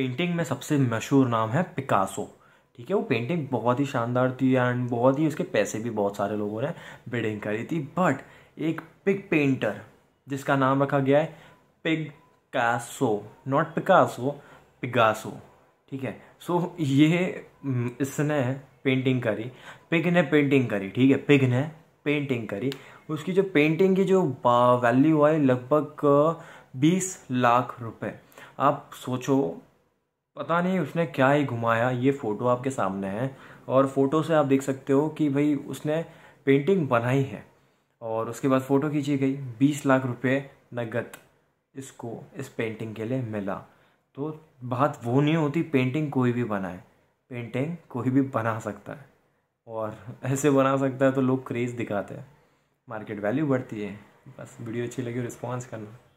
painting में सबसे मशहूर नाम है पिकासो ठीक है वो पेंटिंग बहुत ही शानदार थी एंड बहुत ही उसके पैसे भी बहुत सारे लोगों ने बिडिंग करी थी बट एक पिग पेंटर जिसका नाम रखा गया है Pigcasso not Picasso Pigasso ठीक है सो so, ये हम्म, इसने पेंटिंग करी पिग ने पेंटिंग करी ठीक है पिग ने पेंटिंग करी उसकी जो पेंटिंग की जो वैल्यू आई लगभग बीस लाख रुपए आप सोचो पता नहीं उसने क्या ही घुमाया ये फ़ोटो आपके सामने है और फ़ोटो से आप देख सकते हो कि भाई उसने पेंटिंग बनाई है और उसके बाद फ़ोटो खींची गई बीस लाख रुपये नगद इसको इस पेंटिंग के लिए मिला तो बात वो नहीं होती पेंटिंग कोई भी बनाए पेंटिंग कोई भी बना सकता है और ऐसे बना सकता है तो लोग क्रेज़ दिखाते हैं मार्केट वैल्यू बढ़ती है बस वीडियो अच्छी लगी रिस्पॉन्स करना